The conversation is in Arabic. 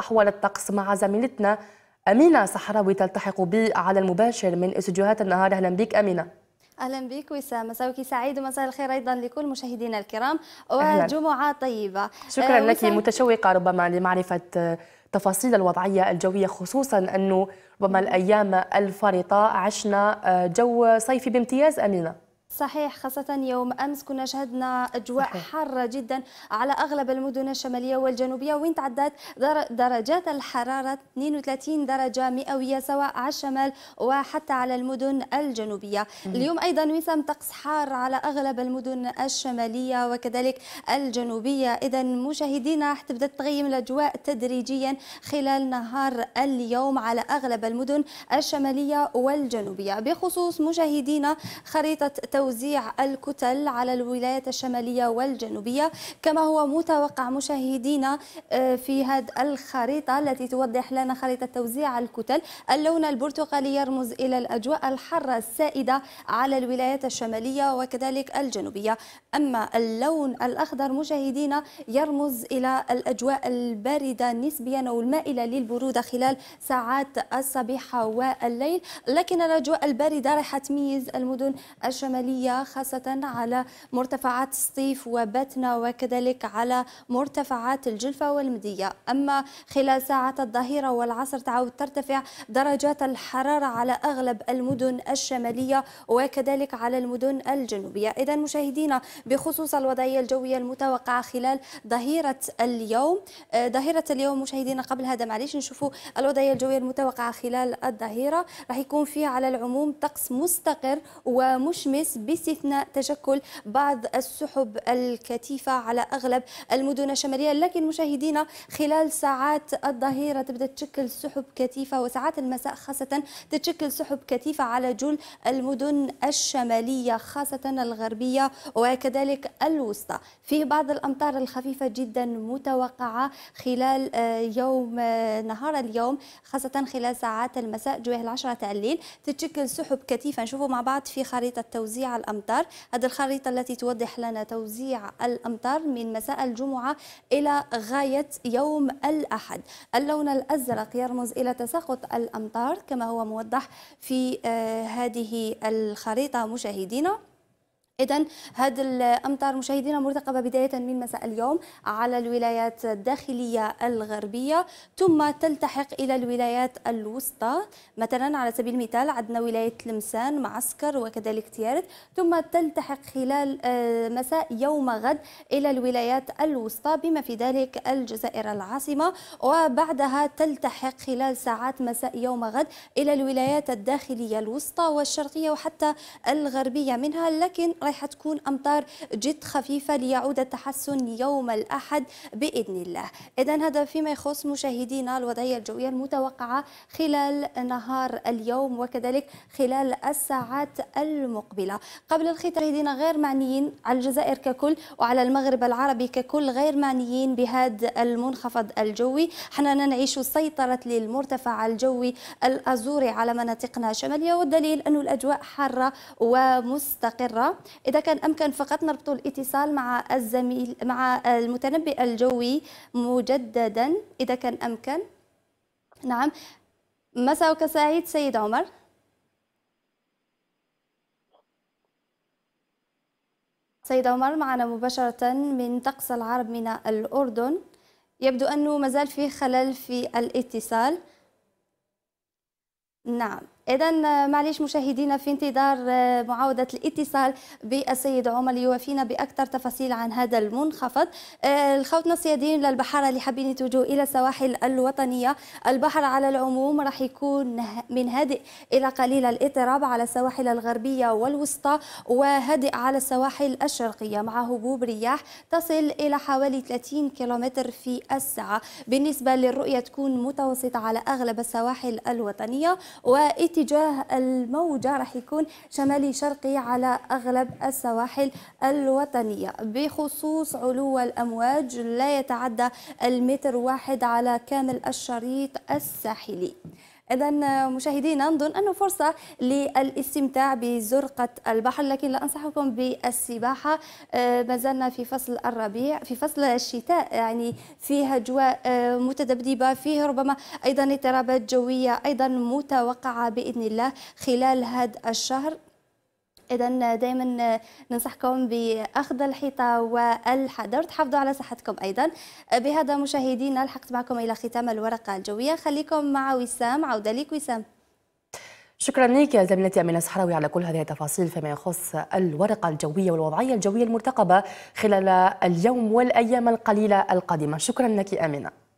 أحوال الطقس مع زميلتنا أمينة صحراوي تلتحق بي على المباشر من استديوهات النهار أهلا بك أمينة اهلا بك وسام مساءك سعيد ومساء الخير ايضا لكل مشاهدينا الكرام وجمعه طيبه شكرا أه لك متشوقه ربما لمعرفه آه، تفاصيل الوضعيه الجويه خصوصا انه ربما الايام الفارطه عشنا آه، جو صيفي بامتياز امينه صحيح خاصة يوم أمس كنا شهدنا أجواء صحيح. حارة جدا على أغلب المدن الشمالية والجنوبية وين تعدت درجات الحرارة 32 درجة مئوية سواء على الشمال وحتى على المدن الجنوبية مم. اليوم أيضا وسام طقس حار على أغلب المدن الشمالية وكذلك الجنوبية إذا مشاهدينا تبدأ تغيم الأجواء تدريجيا خلال نهار اليوم على أغلب المدن الشمالية والجنوبية بخصوص مشاهدينا خريطة توزيع الكتل على الولايات الشمالية والجنوبية كما هو متوقع مشاهدينا آه، في هذه الخريطة التي توضح لنا خريطة توزيع الكتل اللون البرتقالي يرمز إلى الأجواء الحارة السائدة على الولايات الشمالية وكذلك الجنوبية أما اللون الأخضر مشاهدينا يرمز إلى الأجواء الباردة نسبيا أو المائلة للبرودة خلال ساعات الصبيحة والليل لكن الأجواء الباردة راح تميز المدن الشمالية عالية خاصة على مرتفعات سطيف وبتنا وكذلك على مرتفعات الجلفة والمدية أما خلال ساعة الظهيرة والعصر تعود ترتفع درجات الحرارة على أغلب المدن الشمالية وكذلك على المدن الجنوبية إذا مشاهدينا بخصوص الوضعية الجوية المتوقعة خلال ظهيرة اليوم آه، ظهيرة اليوم مشاهدينا قبل هذا معليش نشوفوا الوضعية الجوية المتوقعة خلال الظهيرة راح يكون فيه على العموم طقس مستقر ومشمس باستثناء تشكل بعض السحب الكثيفة على أغلب المدن الشمالية لكن مشاهدينا خلال ساعات الظهيرة تبدأ تشكل سحب كثيفة وساعات المساء خاصة تتشكل سحب كثيفة على جل المدن الشمالية خاصة الغربية وكذلك الوسطى في بعض الأمطار الخفيفة جدا متوقعة خلال آه، يوم آه، نهار اليوم خاصة خلال ساعات المساء جوه العشرة تاع الليل تتشكل سحب كثيفة نشوفوا مع بعض في خريطة توزيع الأمطار هذه الخريطة التي توضح لنا توزيع الأمطار من مساء الجمعة إلى غاية يوم الأحد اللون الأزرق يرمز إلى تساقط الأمطار كما هو موضح في آه، هذه الخريطة مشاهدينا إذا هذه الأمطار مشاهدينا مرتقبة بداية من مساء اليوم على الولايات الداخلية الغربية ثم تلتحق إلى الولايات الوسطى مثلا على سبيل المثال عندنا ولاية لمسان معسكر وكذلك تيارت ثم تلتحق خلال آه، مساء يوم غد إلى الولايات الوسطى بما في ذلك الجزائر العاصمة وبعدها تلتحق خلال ساعات مساء يوم غد إلى الولايات الداخلية الوسطى والشرقية وحتى الغربية منها لكن رايحة تكون أمطار جد خفيفة ليعود التحسن يوم الأحد بإذن الله إذا هذا فيما يخص مشاهدينا الوضعية الجوية المتوقعة خلال نهار اليوم وكذلك خلال الساعات المقبلة قبل الختام مشاهدينا غير معنيين على الجزائر ككل وعلى المغرب العربي ككل غير معنيين بهذا المنخفض الجوي حنا نعيش سيطرة للمرتفع الجوي الأزوري على مناطقنا الشمالية والدليل أن الأجواء حارة ومستقرة إذا كان أمكن فقط نربط الاتصال مع الزميل مع المتنبئ الجوي مجددا إذا كان أمكن نعم مساءك سعيد سيد عمر سيد عمر معنا مباشرة من طقس العرب من الأردن يبدو أنه مازال في خلل في الاتصال نعم اذا آه، معليش مشاهدينا في انتظار آه، معاوده الاتصال بالسيد عمر ليوافينا باكثر تفاصيل عن هذا المنخفض آه، الخوتنا الصيادين للبحاره اللي حابين يتوجهوا الى السواحل الوطنيه البحر على العموم راح يكون من هادئ الى قليل الاضطراب على السواحل الغربيه والوسطى وهادئ على السواحل الشرقيه مع هبوب رياح تصل الى حوالي 30 كيلومتر في الساعه بالنسبه للرؤيه تكون متوسطه على اغلب السواحل الوطنيه و اتجاه الموجة راح يكون شمالي شرقي على أغلب السواحل الوطنية بخصوص علو الأمواج لا يتعدى المتر واحد على كامل الشريط الساحلي إذا مشاهدينا نظن أنه فرصة للاستمتاع بزرقة البحر لكن لا أنصحكم بالسباحة آه، ما زلنا في فصل الربيع في فصل الشتاء يعني فيه أجواء آه، متذبذبة فيه ربما أيضا اضطرابات جوية أيضا متوقعة بإذن الله خلال هذا الشهر إذا دائما ننصحكم بأخذ الحيطة والحذر تحافظوا على صحتكم أيضا بهذا مشاهدينا لحقت معكم إلى ختام الورقة الجوية خليكم مع وسام عودة لك وسام شكرا لك زميلتي أمينة صحراوي على كل هذه التفاصيل فيما يخص الورقة الجوية والوضعية الجوية المرتقبة خلال اليوم والأيام القليلة القادمة شكرا لك أمينة